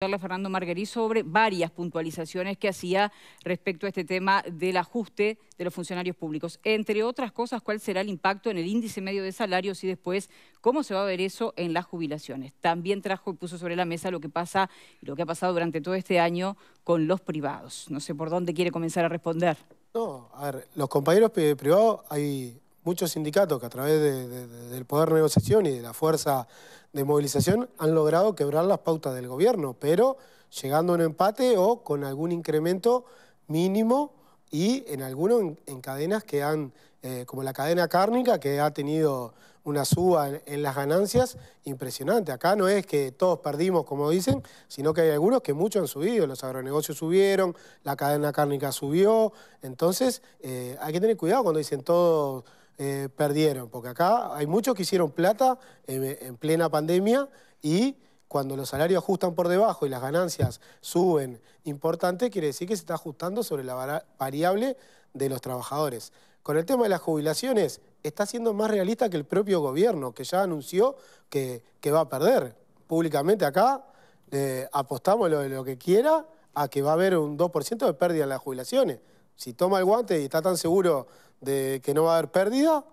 a Fernando Marguerite sobre varias puntualizaciones que hacía respecto a este tema del ajuste de los funcionarios públicos. Entre otras cosas, cuál será el impacto en el índice medio de salarios y después cómo se va a ver eso en las jubilaciones. También trajo y puso sobre la mesa lo que pasa y lo que ha pasado durante todo este año con los privados. No sé por dónde quiere comenzar a responder. No, a ver, los compañeros privados hay muchos sindicatos que a través del poder de negociación y de la fuerza de movilización han logrado quebrar las pautas del gobierno, pero llegando a un empate o con algún incremento mínimo y en algunos en, cadenas que han, eh, como la cadena cárnica, que ha tenido una suba en, las ganancias impresionante. Acá no es que todos perdimos, como dicen, sino que hay algunos que muchos han subido. Los agronegocios subieron, la cadena cárnica subió. Entonces, eh, hay que tener cuidado cuando dicen todos eh, perdieron, porque acá hay muchos que hicieron plata en, plena pandemia y cuando los salarios ajustan por debajo y las ganancias suben importante, quiere decir que se está ajustando sobre la variable de los trabajadores. Con el tema de las jubilaciones, está siendo más realista que el propio gobierno, que ya anunció que, va a perder. Públicamente acá eh, apostamos lo, lo que quiera a que va a haber un 2% de pérdida en las jubilaciones. Si toma el guante y está tan seguro de que no va a haber pérdida,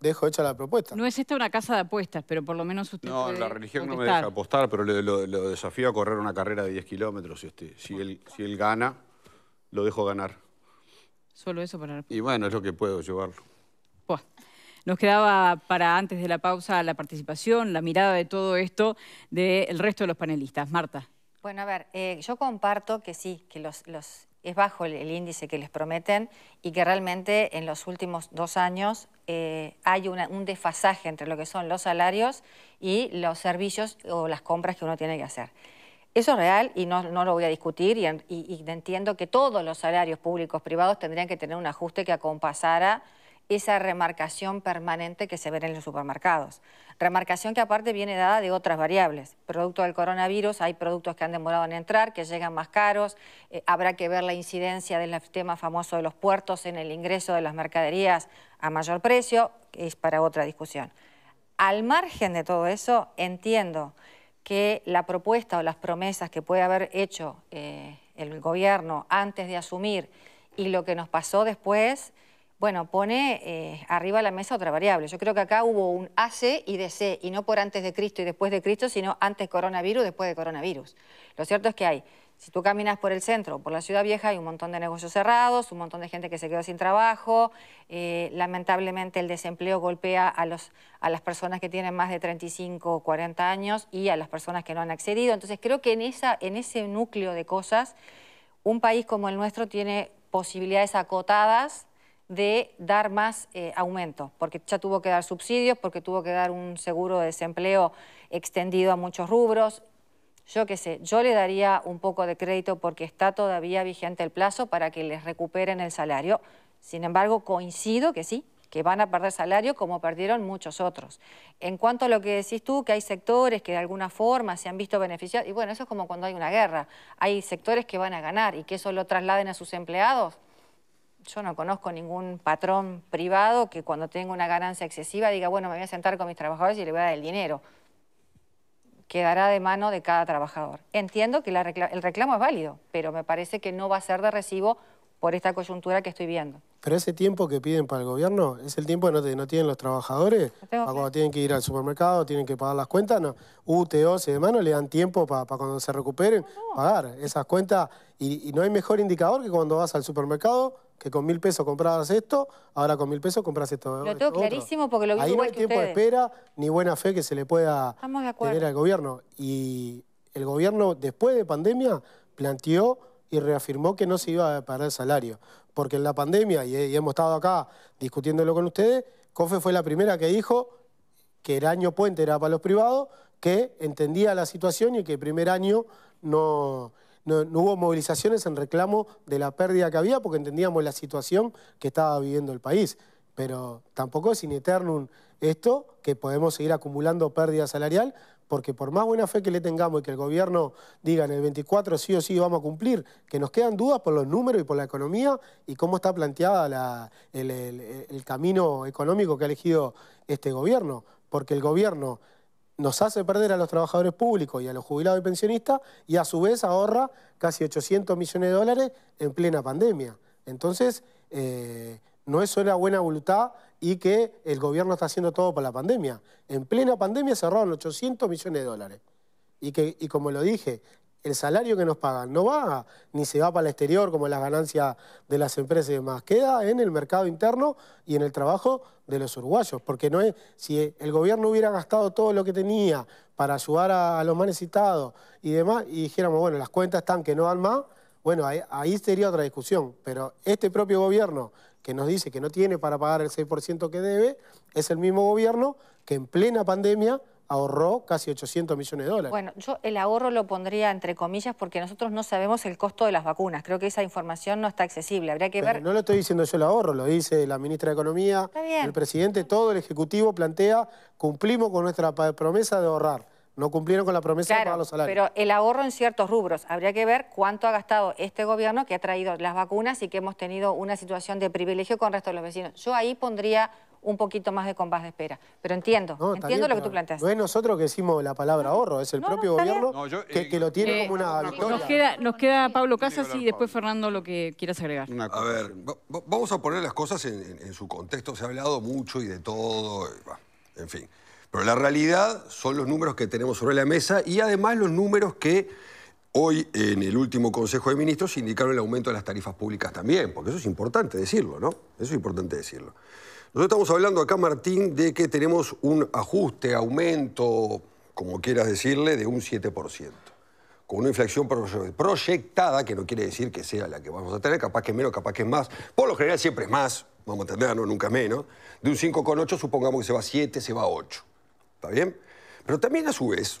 dejo hecha la propuesta. No es esta una casa de apuestas, pero por lo menos usted No, la religión no me deja apostar, pero lo, desafío a correr una carrera de 10 kilómetros. Si, este, si, él, si él gana, lo dejo ganar. Solo eso para... Y bueno, es lo que puedo llevarlo. pues Nos quedaba para antes de la pausa la participación, la mirada de todo esto del resto de los panelistas. Marta. Bueno, a ver, eh, yo comparto que sí, que los es bajo el, índice que les prometen y que realmente en los últimos dos años eh, hay un desfasaje entre lo que son los salarios y los servicios o las compras que uno tiene que hacer. Eso es real y no, lo voy a discutir y, y entiendo que todos los salarios públicos privados tendrían que tener un ajuste que acompasara esa remarcación permanente que se ve en los supermercados. Remarcación que aparte viene dada de otras variables. Producto del coronavirus, hay productos que han demorado en entrar, que llegan más caros, eh, habrá que ver la incidencia del tema famoso de los puertos en el ingreso de las mercaderías a mayor precio, es para otra discusión. Al margen de todo eso, entiendo que la propuesta o las promesas que puede haber hecho eh, el gobierno antes de asumir y lo que nos pasó después bueno, pone eh, arriba de la mesa otra variable. Yo creo que acá hubo un AC y DC, y no por antes de Cristo y después de Cristo, sino antes coronavirus, después de coronavirus. Lo cierto es que hay, si tú caminas por el centro, por la ciudad vieja, hay un montón de negocios cerrados, un montón de gente que se quedó sin trabajo, eh, lamentablemente el desempleo golpea a, a las personas que tienen más de 35 o 40 años y a las personas que no han accedido. Entonces creo que en, esa, en ese núcleo de cosas, un país como el nuestro tiene posibilidades acotadas de dar más eh, aumento, porque ya tuvo que dar subsidios, porque tuvo que dar un seguro de desempleo extendido a muchos rubros. Yo qué sé, yo le daría un poco de crédito porque está todavía vigente el plazo para que les recuperen el salario. Sin embargo, coincido que sí, que van a perder salario como perdieron muchos otros. En cuanto a lo que decís tú, que hay sectores que de alguna forma se han visto beneficiados, y bueno, eso es como cuando hay una guerra, hay sectores que van a ganar y que eso lo trasladen a sus empleados, yo no conozco ningún patrón privado que cuando tenga una ganancia excesiva diga, bueno, me voy a sentar con mis trabajadores y le voy a dar el dinero. Quedará de mano de cada trabajador. Entiendo que el reclamo es válido, pero me parece que no va a ser de recibo por esta coyuntura que estoy viendo. Pero ese tiempo que piden para el gobierno es el tiempo que no, tienen los trabajadores. Ah, cuando tienen que ir al supermercado, tienen que pagar las cuentas, no. UTOs y demás no le dan tiempo para cuando se recuperen pagar esas cuentas. y no hay mejor indicador que cuando vas al supermercado que con mil pesos comprabas esto, ahora con mil pesos compras esto. Lo tengo clarísimo porque lo vi Ahí no hay tiempo de espera ni buena fe que se le pueda tener al gobierno. Y el gobierno, después de pandemia, planteó y reafirmó que no se iba a perder el salario. Porque en la pandemia, y hemos estado acá discutiéndolo con ustedes, COFE fue la primera que dijo que el año puente era para los privados, que entendía la situación y que el primer año no no, hubo movilizaciones en reclamo de la pérdida que había porque entendíamos la situación que estaba viviendo el país. Pero tampoco es in eternum esto, que podemos seguir acumulando pérdida salarial, porque por más buena fe que le tengamos y que el gobierno diga en el 24 sí o sí vamos a cumplir, que nos quedan dudas por los números y por la economía y cómo está planteada la, el, el camino económico que ha elegido este gobierno. Porque el gobierno nos hace perder a los trabajadores públicos y a los jubilados y pensionistas y a su vez ahorra casi 800 millones de dólares en plena pandemia. Entonces, eh, no es una buena voluntad y que el gobierno está haciendo todo por la pandemia. En plena pandemia se ahorraron 800 millones de dólares. Y, que, y como lo dije, el salario que nos pagan no va ni se va para el exterior como las ganancias de las empresas y demás, queda en el mercado interno y en el trabajo de los uruguayos, porque no es, si el gobierno hubiera gastado todo lo que tenía para ayudar a, los más necesitados y demás, y dijéramos, bueno, las cuentas están que no dan más, bueno, ahí, ahí sería otra discusión, pero este propio gobierno que nos dice que no tiene para pagar el 6% que debe, es el mismo gobierno que en plena pandemia ahorró casi 800 millones de dólares. Bueno, yo el ahorro lo pondría entre comillas porque nosotros no sabemos el costo de las vacunas. Creo que esa información no está accesible. Habría que Pero ver... No lo estoy diciendo yo el ahorro, lo dice la ministra de Economía, el presidente, todo el Ejecutivo plantea, cumplimos con nuestra promesa de ahorrar. No cumplieron con la promesa de pagar los salarios. Pero el ahorro en ciertos rubros. Habría que ver cuánto ha gastado este gobierno que ha traído las vacunas y que hemos tenido una situación de privilegio con el resto de los vecinos. Yo ahí pondría un poquito más de compás de espera. Pero entiendo, entiendo lo que tú planteas. No es nosotros que decimos la palabra ahorro, es el propio gobierno eh, que, lo tiene eh, como una victoria. Nos queda, Pablo Casas y después Fernando lo que quieras agregar. a ver, vamos a poner las cosas en, su contexto. Se ha hablado mucho y de todo, en fin. Pero la realidad son los números que tenemos sobre la mesa y además los números que hoy en el último Consejo de Ministros indicaron el aumento de las tarifas públicas también, porque eso es importante decirlo, ¿no? Eso es importante decirlo. Nosotros estamos hablando acá, Martín, de que tenemos un ajuste, aumento, como quieras decirle, de un 7%, con una inflación proyectada, que no quiere decir que sea la que vamos a tener, capaz que menos, capaz que más, por lo general siempre es más, vamos a no nunca menos, de un 5,8 supongamos que se va a 7, se va a 8, ¿está bien? Pero también a su vez,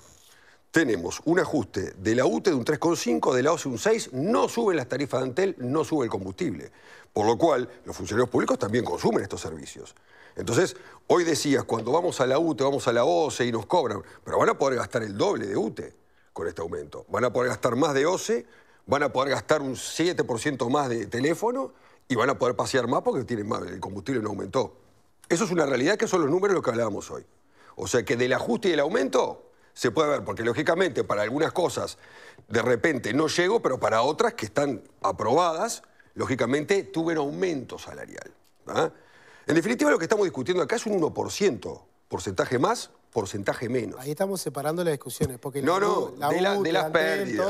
tenemos un ajuste de la UTE de un 3,5, de la OCE un 6, no suben las tarifas de Antel, no sube el combustible. Por lo cual, los funcionarios públicos también consumen estos servicios. Entonces, hoy decías, cuando vamos a la UTE, vamos a la OCE y nos cobran, pero van a poder gastar el doble de UTE con este aumento. Van a poder gastar más de OCE, van a poder gastar un 7% más de teléfono y van a poder pasear más porque tienen más, el combustible no aumentó. Eso es una realidad que son los números de los que hablábamos hoy. O sea que del ajuste y del aumento se puede ver, porque lógicamente para algunas cosas de repente no llego, pero para otras que están aprobadas, lógicamente tuve un aumento salarial. ¿ah? En definitiva, lo que estamos discutiendo acá es un 1%, porcentaje más, porcentaje menos. Ahí estamos separando las discusiones, porque no, no, de, las pérdidas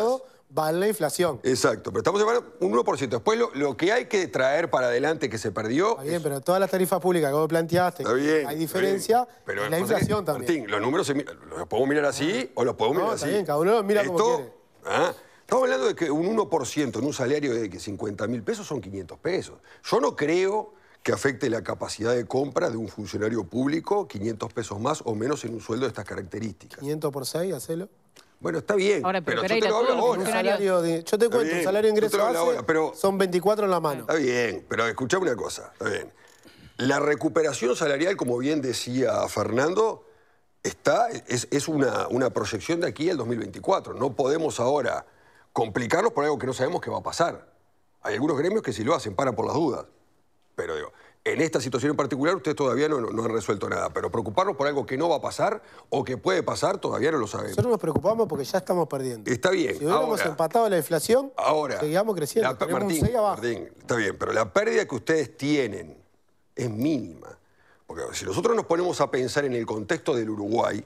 vale la inflación. Exacto, pero estamos hablando un 1%. Después lo, que hay que traer para adelante que se perdió... Está bien, pero todas las tarifas públicas que vos planteaste, está hay diferencia la inflación también. los números los podemos mirar así o los podemos mirar está así. Bien, cada uno mira como quiere. ¿ah? Estamos hablando de que un 1% en un salario de que 50 mil pesos son 500 pesos. Yo no creo que afecte la capacidad de compra de un funcionario público 500 pesos más o menos en un sueldo de estas características. 500 por 6, hacelo. Bueno, está bien. pero, yo te lo yo te cuento, el salario ingreso son 24 en la mano. Está bien, pero escuchame una cosa. Está bien. La recuperación salarial, como bien decía Fernando, está, es, una, una, proyección de aquí al 2024. No podemos ahora complicarnos por algo que no sabemos qué va a pasar. Hay algunos gremios que si lo hacen, para por las dudas. Pero digo, en esta situación en particular ustedes todavía no, han resuelto nada, pero preocuparnos por algo que no va a pasar o que puede pasar todavía no lo sabemos. Nosotros nos preocupamos porque ya estamos perdiendo. Está bien. Si hubiéramos empatado la inflación, ahora, seguíamos creciendo. Martín, está bien, pero la pérdida que ustedes tienen es mínima. Porque si nosotros nos ponemos a pensar en el contexto del Uruguay,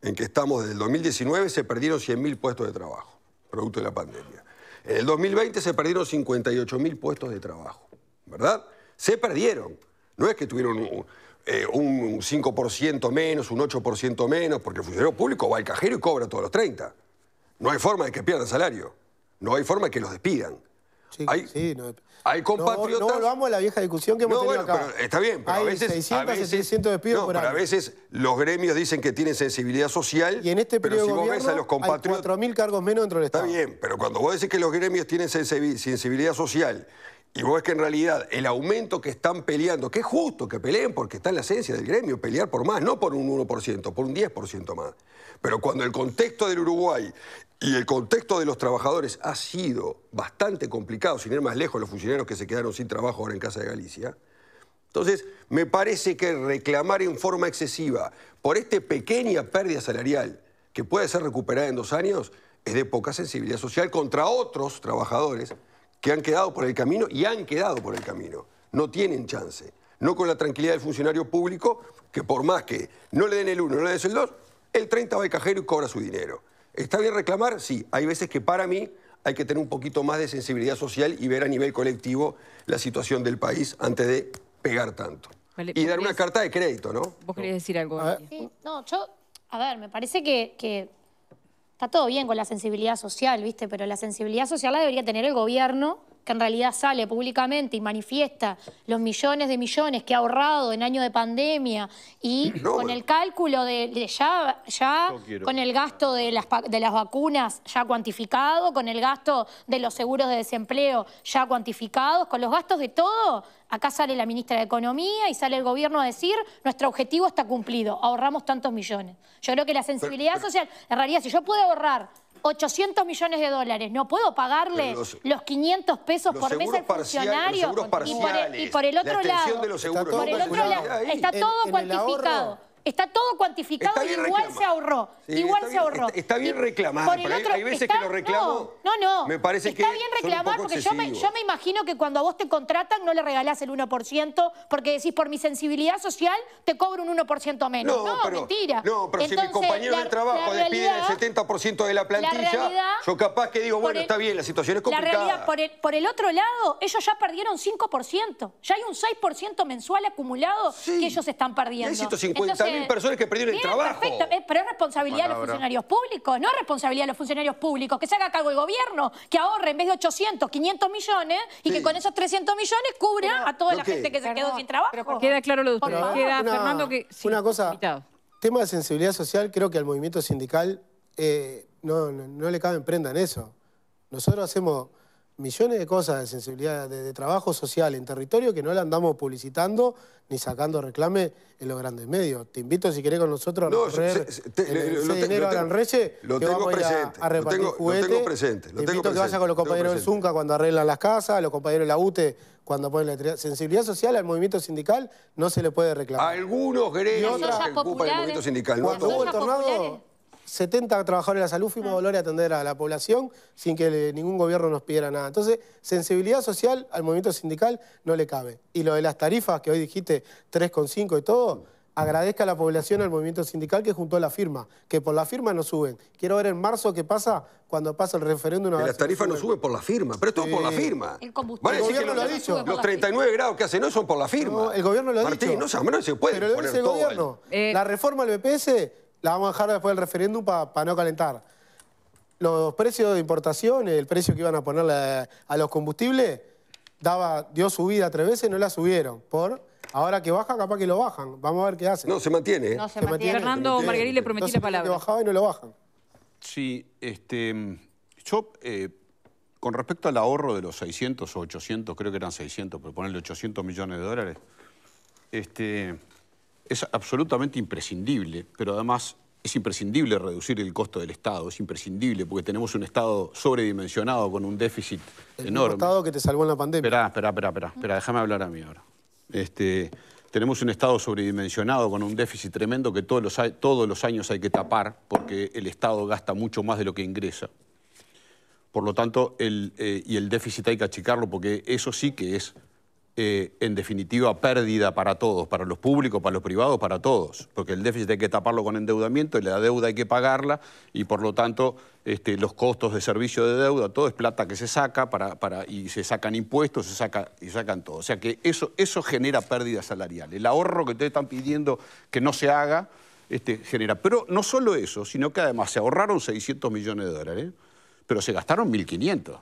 en que estamos desde el 2019, se perdieron 100.000 puestos de trabajo, producto de la pandemia. En el 2020 se perdieron 58.000 puestos de trabajo, ¿verdad? se perdieron. No es que tuvieron eh, un, 5% menos, un 8% menos, porque el funcionario público va al cajero y cobra todos los 30. No hay forma de que pierdan salario. No hay forma de que los despidan. Sí, hay, hay compatriotas. No, volvamos a la vieja discusión que hemos bueno, Pero está bien, pero a veces. 600, a veces, despidos no, pero a veces los gremios dicen que tienen sensibilidad social. Y en este periodo pero vos a los compatriotas. 4.000 cargos menos dentro del Estado. Está bien, pero cuando vos decís que los gremios tienen sensibilidad social y vos ves que en realidad el aumento que están peleando, que es justo que peleen porque está en la esencia del gremio, pelear por más, no por un 1%, por un 10% más. Pero cuando el contexto del Uruguay y el contexto de los trabajadores ha sido bastante complicado, sin ir más lejos, los funcionarios que se quedaron sin trabajo ahora en Casa de Galicia, entonces, me parece que reclamar en forma excesiva por esta pequeña pérdida salarial que puede ser recuperada en dos años es de poca sensibilidad social contra otros trabajadores que han quedado por el camino y han quedado por el camino. No tienen chance. No con la tranquilidad del funcionario público, que por más que no le den el 1, no le den el 2, el 30 va al cajero y cobra su dinero. ¿Está bien reclamar? Sí. Hay veces que para mí hay que tener un poquito más de sensibilidad social y ver a nivel colectivo la situación del país antes de pegar tanto. y dar una carta de crédito, ¿no? Vos querías decir algo. no, yo, a ver, me parece que está todo bien con la sensibilidad social, ¿viste? Pero la sensibilidad social la debería tener el gobierno, que en realidad sale públicamente y manifiesta los millones de millones que ha ahorrado en año de pandemia y con el cálculo de, ya, ya con el gasto de las, de las vacunas ya cuantificado, con el gasto de los seguros de desempleo ya cuantificados, con los gastos de todo, Acá sale la ministra de Economía y sale el gobierno a decir, nuestro objetivo está cumplido, ahorramos tantos millones. Yo creo que la sensibilidad social, en realidad, si yo puedo ahorrar 800 millones de dólares, no puedo pagarle los, 500 pesos por mes al funcionario. E- y, por el, otro lado, está todo, cuantificado. Está todo cuantificado y igual se ahorró. igual se ahorró. Está, bien reclamar. hay, veces que lo reclamo. No, no. Me parece está bien reclamar porque yo me, yo me imagino que cuando a vos te contratan no le regalás el 1% porque decís por mi sensibilidad social te cobro un 1% menos. No, mentira. No, pero si mi compañero de trabajo despide el 70% de la plantilla, yo capaz que digo, bueno, está bien, la situación es complicada. La realidad, por el, por el otro lado, ellos ya perdieron 5%. Ya hay un 6% mensual acumulado que ellos están perdiendo. 150 hay personas que perdieron el trabajo. Perfecto, eh, pero es responsabilidad de los funcionarios públicos, no es responsabilidad de los funcionarios públicos. Que se haga cargo el gobierno, que ahorre en vez de 800, 500 millones y que con esos 300 millones cubra a toda la gente que se quedó sin trabajo. Pero, queda claro lo de usted. queda, una, Fernando, que... una cosa, tema de sensibilidad social, creo que al movimiento sindical eh, no, no le cabe en prenda en eso. Nosotros hacemos millones de cosas de sensibilidad, de, trabajo social en territorio que no la andamos publicitando ni sacando reclame en los grandes medios. Te invito si querés con nosotros a no, correr se, el, lo dinero tengo, a lo que tengo vamos presente, a, a repartir lo tengo, juguete. Lo tengo presente. Lo te invito tengo que vayas con los compañeros del Zunca cuando arreglan las casas, los compañeros de la UTE cuando ponen la Sensibilidad social al movimiento sindical no se le puede reclamar. algunos gremios que ocupan el movimiento sindical. ¿No hubo el tornado... 70 trabajadores de la salud fuimos a Dolores a atender a la población sin que ningún gobierno nos pidiera nada. Entonces, sensibilidad social al movimiento sindical no le cabe. Y lo de las tarifas, que hoy dijiste 3,5 y todo, agradezca a la población al movimiento sindical que juntó la firma, que por la firma no suben. Quiero ver en marzo qué pasa cuando pasa el referéndum. Las tarifas no suben por la firma, pero es todo por la firma. El combustible. gobierno lo, ha dicho. Los 39 grados que hacen no son por la firma. el gobierno lo ha dicho. Martín, no, se puede Pero lo dice el gobierno. Eh, la reforma al BPS la vamos a dejar después del referéndum para no calentar. Los precios de importación, el precio que iban a poner a, los combustibles, daba, dio subida tres veces, y no la subieron. Por ahora que baja, capaz que lo bajan. Vamos a ver qué hace No, se mantiene. ¿eh? No, se, mantiene. Fernando Margarí le prometí la palabra. se bajaba y no lo bajan. Sí, este, yo eh, con respecto al ahorro de los 600 o 800, creo que eran 600, pero ponerle 800 millones de dólares, este, es absolutamente imprescindible, pero además es imprescindible reducir el costo del Estado, es imprescindible porque tenemos un Estado sobredimensionado con un déficit enorme. Un Estado que te salvó en la pandemia. Espera, espera, espera, déjame hablar a mí ahora. Este, tenemos un Estado sobredimensionado con un déficit tremendo que todos los, todos los años hay que tapar porque el Estado gasta mucho más de lo que ingresa. Por lo tanto, el, eh, y el déficit hay que achicarlo porque eso sí que es eh, en definitiva, pérdida para todos, para los públicos, para los privados, para todos. Porque el déficit hay que taparlo con endeudamiento, y la deuda hay que pagarla, y por lo tanto, este, los costos de servicio de deuda, todo es plata que se saca, y se sacan impuestos, se saca, y sacan todo. O sea que eso, eso genera pérdida salarial. El ahorro que ustedes están pidiendo que no se haga, este, genera. Pero no solo eso, sino que además se ahorraron 600 millones de dólares, ¿eh? pero se gastaron 1.500.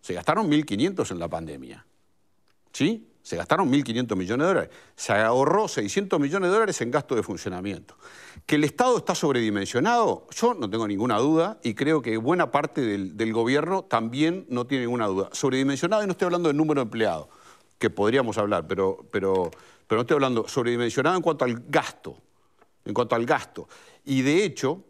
Se gastaron 1.500 en la pandemia. ¿sí? Se gastaron 1.500 millones de dólares. Se ahorró 600 millones de dólares en gasto de funcionamiento. ¿Que el Estado está sobredimensionado? Yo no tengo ninguna duda y creo que buena parte del, gobierno también no tiene ninguna duda. Sobredimensionado, y no estoy hablando del número de empleados, que podríamos hablar, pero, pero, no estoy hablando sobredimensionado en cuanto al gasto. En cuanto al gasto. Y de hecho,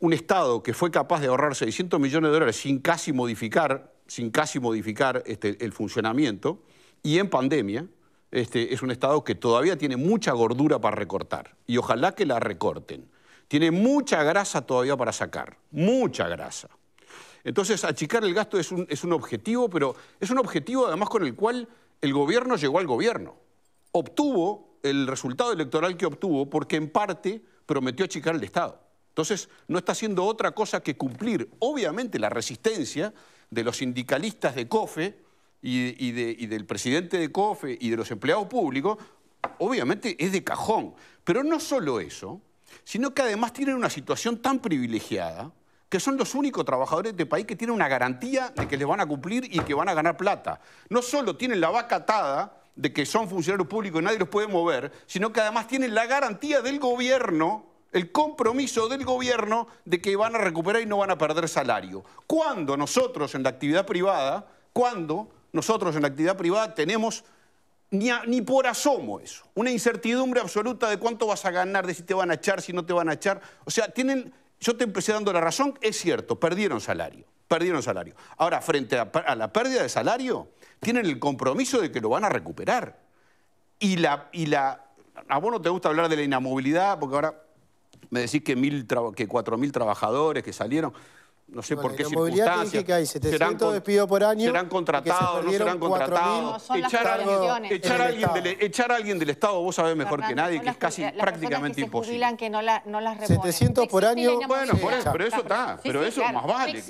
un Estado que fue capaz de ahorrar 600 millones de dólares sin casi modificar, sin casi modificar este, el funcionamiento, y en pandemia este, es un Estado que todavía tiene mucha gordura para recortar y ojalá que la recorten. Tiene mucha grasa todavía para sacar, mucha grasa. Entonces, achicar el gasto es un, es un objetivo, pero es un objetivo además con el cual el gobierno llegó al gobierno. Obtuvo el resultado electoral que obtuvo porque en parte prometió achicar el Estado. Entonces, no está haciendo otra cosa que cumplir, obviamente, la resistencia de los sindicalistas de COFE, y, del presidente de COFE y de los empleados públicos, obviamente es de cajón. Pero no solo eso, sino que además tienen una situación tan privilegiada que son los únicos trabajadores de este país que tienen una garantía de que les van a cumplir y que van a ganar plata. No solo tienen la vaca atada de que son funcionarios públicos y nadie los puede mover, sino que además tienen la garantía del gobierno, el compromiso del gobierno de que van a recuperar y no van a perder salario. ¿Cuándo nosotros en la actividad privada, cuando nosotros en la actividad privada tenemos ni, por asomo eso. Una incertidumbre absoluta de cuánto vas a ganar, de si te van a echar, si no te van a echar. O sea, tienen, yo te empecé dando la razón, es cierto, perdieron salario, perdieron salario. Ahora, frente a, la pérdida de salario, tienen el compromiso de que lo van a recuperar. Y la, y la, a vos no te gusta hablar de la inamovilidad, porque ahora me decís que, que 4.000 trabajadores que salieron no sé por qué circunstancias. Que hay 700 serán despidos por año. Serán contratados, no serán contratados. echar, a, alguien del, echar, a alguien del, Estado, vos sabés mejor que nadie, que es casi prácticamente imposible. Se que no, la, no las 700 por año. Bueno, por eso, pero eso está. pero eso más vale.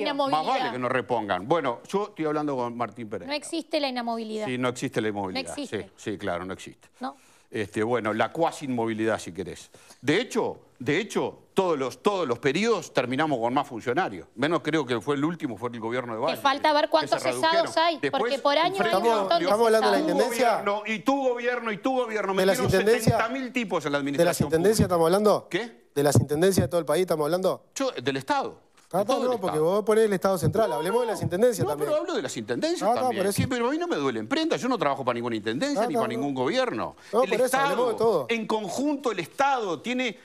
La más vale que no repongan. Bueno, yo estoy hablando con Martín Pérez. No existe la inamovilidad. Sí, no existe la inmovilidad. Sí, sí claro, no existe. No. Este, bueno, la cuasi inmovilidad si querés. De hecho, de hecho, todos los, todos los periodos terminamos con más funcionarios. Menos creo que fue el último, fue el gobierno de Valle. Te falta ver cuántos cesados hay, porque por año hay un montón de Estamos hablando de la intendencia. y tu gobierno, y tu gobierno. me las intendencias. mil tipos en la administración. ¿De las intendencias estamos hablando? ¿Qué? ¿De las intendencias de todo el país estamos hablando? Yo, del Estado. Ah, no, porque vos ponés el Estado central. Hablemos de las intendencias también. No, pero hablo de las intendencias también. Sí, pero a mí no me duelen prendas. Yo no trabajo para ninguna intendencia ni para ningún gobierno. el Estado, en conjunto, el Estado tiene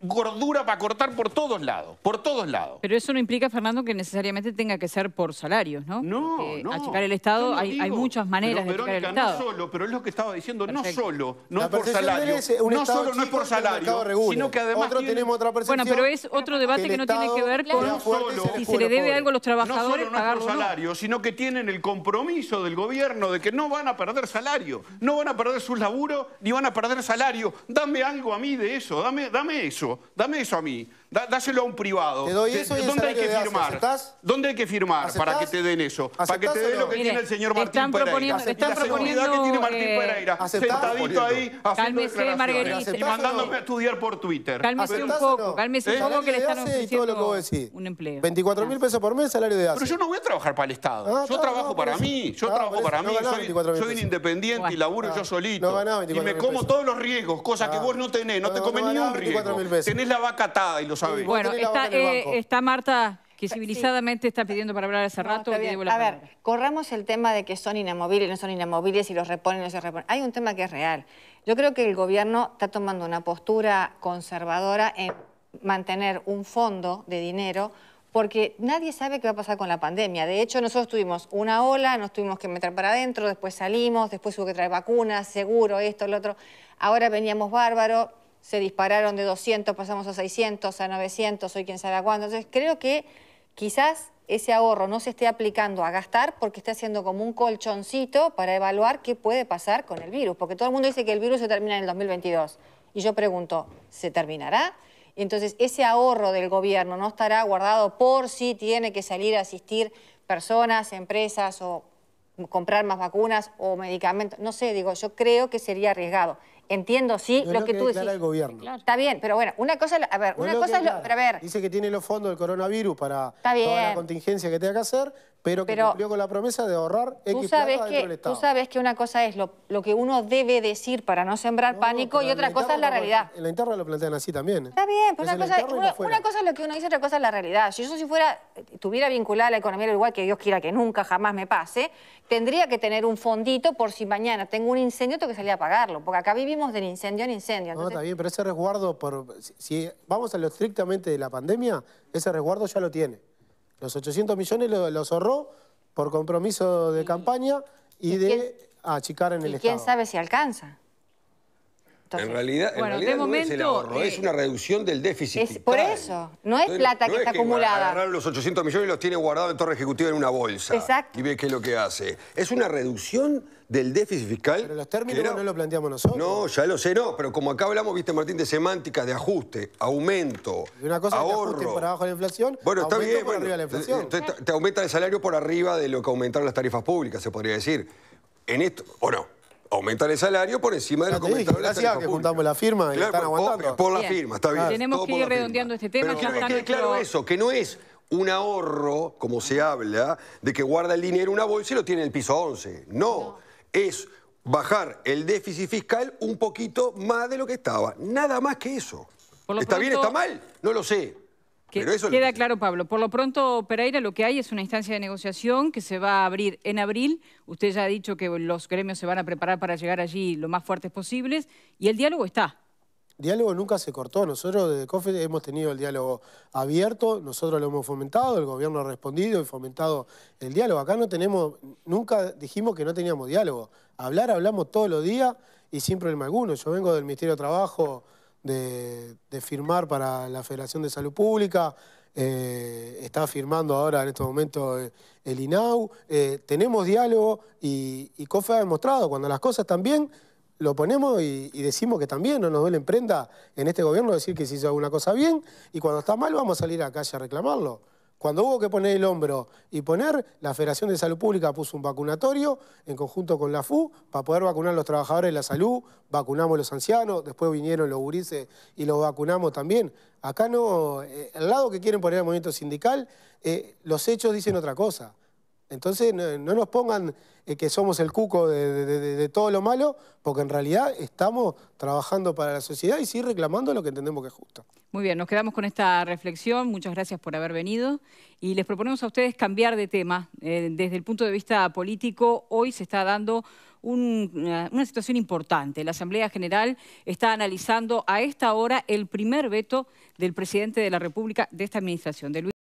gordura para cortar por todos lados, por todos lados. Pero eso no implica, Fernando, que necesariamente tenga que ser por salarios, ¿no? No, Achicar el Estado, hay, muchas maneras de achicar el Estado. no solo, pero es lo que estaba diciendo, no solo, no es por salario, no solo no es por salario, sino que además... tenemos otra percepción. Bueno, pero es otro debate que, no tiene que ver con si se le debe algo a los trabajadores no solo no es por salario, sino que tienen el compromiso del gobierno de que no van a perder salario, no van a perder sus laburos ni van a perder salario. Dame algo a mí de eso, dame, dame eso. 说，南美少民 dáselo a un privado. ¿Dónde hay que firmar? ¿Dónde hay que firmar para que te den eso? Para que te den lo que tiene el señor Martín Pereira. Están la proponiendo, seguridad que tiene Martín eh, Pereira. Sentadito ahí, haciendo Cálmese, Margarita. Y mandándome a estudiar por Twitter. Cálmese un poco, cálmese un ¿Eh? poco que le están ofreciendo un empleo. 24 mil pesos por mes, salario de hace. Pero yo no voy a trabajar para el Estado. Ah, yo trabajo para mí, yo ah, trabajo para mí. Soy un independiente y laburo ah, yo solito. Y me como todos los riesgos, cosas que vos no tenés, no te comes ni un riesgo. Tenés la vaca atada y los bueno, eh, está, Marta que civilizadamente está pidiendo para hablar hace rato. a ver, corramos el tema de que son inamovibles, no son inamovibles, y los reponen, no se reponen. Hay un tema que es real. Yo creo que el gobierno está tomando una postura conservadora en mantener un fondo de dinero porque nadie sabe qué va a pasar con la pandemia. De hecho, nosotros tuvimos una ola, nos tuvimos que meter para adentro, después salimos, después hubo que traer vacunas, seguro, esto, lo otro. Ahora veníamos bárbaro, se dispararon de 200, pasamos a 600, a 900, hoy quién sabe cuándo. Entonces creo que quizás ese ahorro no se esté aplicando a gastar porque está haciendo como un colchoncito para evaluar qué puede pasar con el virus. Porque todo el mundo dice que el virus se termina en el 2022. Y yo pregunto, ¿se terminará? Entonces, ese ahorro del gobierno no estará guardado por si tiene que salir a asistir personas, empresas o comprar más vacunas o medicamentos. No sé, digo, yo creo que sería arriesgado. Entiendo, sí, lo, que, tú decís. el gobierno. Está bien, pero bueno, una cosa, a ver, una cosa es lo, ver. Dice que tiene los fondos del coronavirus para toda la contingencia que tenga que hacer, pero que cumplió con la promesa de ahorrar X que, Estado. Tú sabes que una cosa es lo, que uno debe decir para no sembrar pánico y otra cosa es la realidad. En la interna lo plantean así también. Está bien, pero una cosa, es lo que uno dice, otra cosa es la realidad. Si yo si fuera, tuviera vinculada a la economía del igual que Dios quiera que nunca, jamás me pase, tendría que tener un fondito por si mañana tengo un incendio, tengo que salir a pagarlo, porque acá vivimos del incendio en incendio. No, está bien, pero ese resguardo, por, si vamos a lo estrictamente de la pandemia, ese resguardo ya lo tiene. Los 800 millones los ahorró por compromiso de campaña y, de achicar en el Estado. quién sabe si alcanza? en realidad, momento, es el ahorro, es eh, una reducción del déficit. Es, por eso, no es plata que está acumulada. los 800 millones y los tiene guardados en torre ejecutiva en una bolsa. Exacto. Y ve qué es lo que hace. Es una reducción del déficit fiscal. Pero los términos no lo planteamos nosotros. No, ya lo sé, no. Pero como acá hablamos, viste, Martín, de semántica, de ajuste, aumento. Y una cosa ahorro. es que ajuste por abajo de la inflación. Bueno, está bien. Por arriba la inflación. Te, te, aumenta el salario por arriba de lo que aumentaron las tarifas públicas, se podría decir. En esto, o no aumentar el salario por encima de lo que aumentaron las tarifas que juntamos la firma y están por, aguantando. Por, la firma, está bien. Tenemos que ir redondeando este tema. Pero quiero que quede claro eso, que no es un ahorro, como se habla, de que guarda el dinero en una bolsa y lo tiene en el piso 11. no es bajar el déficit fiscal un poquito más de lo que estaba. Nada más que eso. ¿Está bien bien, está mal? No lo sé. eso queda claro, Pablo. Por lo pronto, Pereira, lo que hay es una instancia de negociación que se va a abrir en abril. Usted ya ha dicho que los gremios se van a preparar para llegar allí lo más fuertes posibles y el diálogo está diálogo nunca se cortó. Nosotros desde COFE hemos tenido el diálogo abierto, nosotros lo hemos fomentado, el gobierno ha respondido y fomentado el diálogo. Acá no tenemos, nunca dijimos que no teníamos diálogo. Hablar, hablamos todos los días y sin problema alguno. Yo vengo del Ministerio de Trabajo de, firmar para la Federación de Salud Pública, eh, está firmando ahora en estos momentos eh, el, INAU. Eh, tenemos diálogo y, y COFE ha demostrado cuando las cosas están bien lo ponemos y, decimos que también no nos duele en prenda en este gobierno decir que se hizo alguna cosa bien y cuando está mal vamos a salir a la calle a reclamarlo. Cuando hubo que poner el hombro y poner, la Federación de Salud Pública puso un vacunatorio en conjunto con la FU para poder vacunar a los trabajadores de la salud, vacunamos a los ancianos, después vinieron los gurises y los vacunamos también. Acá no, eh, al lado que quieren poner el movimiento sindical, eh, los hechos dicen otra cosa. Entonces no, nos pongan eh, que somos el cuco de, todo lo malo, porque en realidad estamos trabajando para la sociedad y sí reclamando lo que entendemos que es justo. Muy bien, nos quedamos con esta reflexión. Muchas gracias por haber venido. Y les proponemos a ustedes cambiar de tema. Eh, desde el punto de vista político, hoy se está dando una, eh, una situación importante. La Asamblea General está analizando a esta hora el primer veto del presidente de la República de esta administración, de Luis